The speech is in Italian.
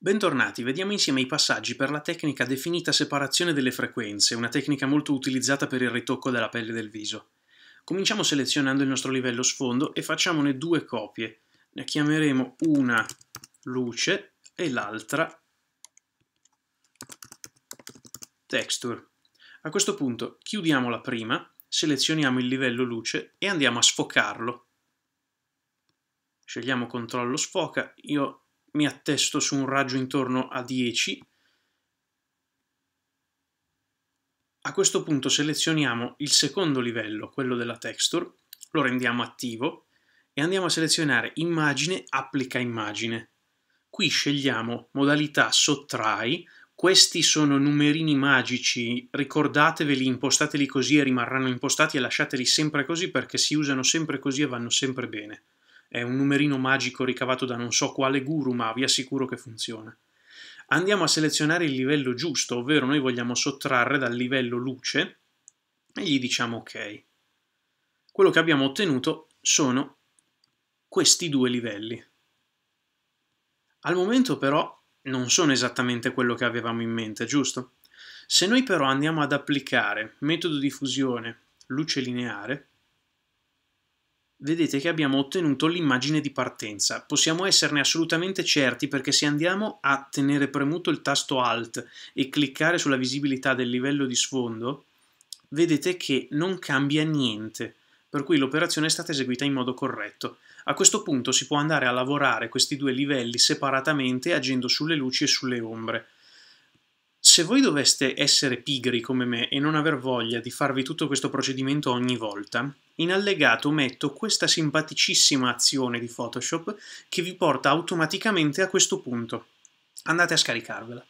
Bentornati, vediamo insieme i passaggi per la tecnica definita separazione delle frequenze, una tecnica molto utilizzata per il ritocco della pelle del viso. Cominciamo selezionando il nostro livello sfondo e facciamone due copie. Ne chiameremo una luce e l'altra texture. A questo punto chiudiamo la prima, selezioniamo il livello luce e andiamo a sfocarlo. Scegliamo controllo sfoca, io mi attesto su un raggio intorno a 10. A questo punto selezioniamo il secondo livello, quello della texture, lo rendiamo attivo e andiamo a selezionare immagine, applica immagine. Qui scegliamo modalità sottrai, questi sono numerini magici, ricordateveli, impostateli così e rimarranno impostati e lasciateli sempre così perché si usano sempre così e vanno sempre bene. È un numerino magico ricavato da non so quale guru, ma vi assicuro che funziona. Andiamo a selezionare il livello giusto, ovvero noi vogliamo sottrarre dal livello luce e gli diciamo ok. Quello che abbiamo ottenuto sono questi due livelli. Al momento però non sono esattamente quello che avevamo in mente, giusto? Se noi però andiamo ad applicare metodo di fusione luce lineare, Vedete che abbiamo ottenuto l'immagine di partenza. Possiamo esserne assolutamente certi perché se andiamo a tenere premuto il tasto Alt e cliccare sulla visibilità del livello di sfondo, vedete che non cambia niente, per cui l'operazione è stata eseguita in modo corretto. A questo punto si può andare a lavorare questi due livelli separatamente agendo sulle luci e sulle ombre se voi doveste essere pigri come me e non aver voglia di farvi tutto questo procedimento ogni volta, in allegato metto questa simpaticissima azione di Photoshop che vi porta automaticamente a questo punto. Andate a scaricarvela.